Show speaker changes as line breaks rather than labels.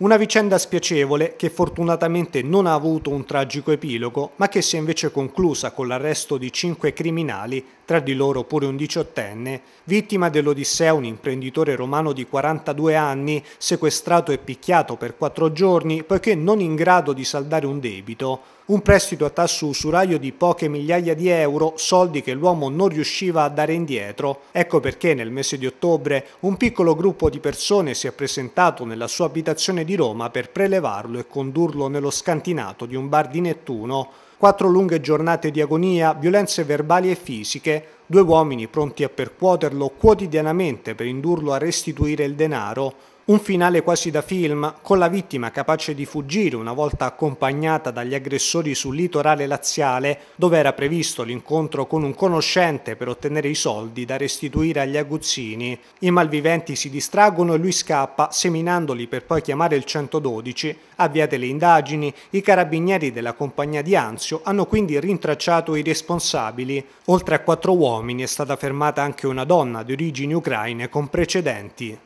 Una vicenda spiacevole che fortunatamente non ha avuto un tragico epilogo, ma che si è invece conclusa con l'arresto di cinque criminali, tra di loro pure un diciottenne, vittima dell'Odissea un imprenditore romano di 42 anni, sequestrato e picchiato per quattro giorni poiché non in grado di saldare un debito, un prestito a tasso usuraio di poche migliaia di euro, soldi che l'uomo non riusciva a dare indietro. Ecco perché nel mese di ottobre un piccolo gruppo di persone si è presentato nella sua abitazione di Roma per prelevarlo e condurlo nello scantinato di un bar di Nettuno. Quattro lunghe giornate di agonia, violenze verbali e fisiche, due uomini pronti a percuoterlo quotidianamente per indurlo a restituire il denaro. Un finale quasi da film, con la vittima capace di fuggire una volta accompagnata dagli aggressori sul litorale laziale, dove era previsto l'incontro con un conoscente per ottenere i soldi da restituire agli aguzzini. I malviventi si distraggono e lui scappa, seminandoli per poi chiamare il 112. Avviate le indagini, i carabinieri della compagnia di Anzio hanno quindi rintracciato i responsabili. Oltre a quattro uomini è stata fermata anche una donna di origini ucraine con precedenti.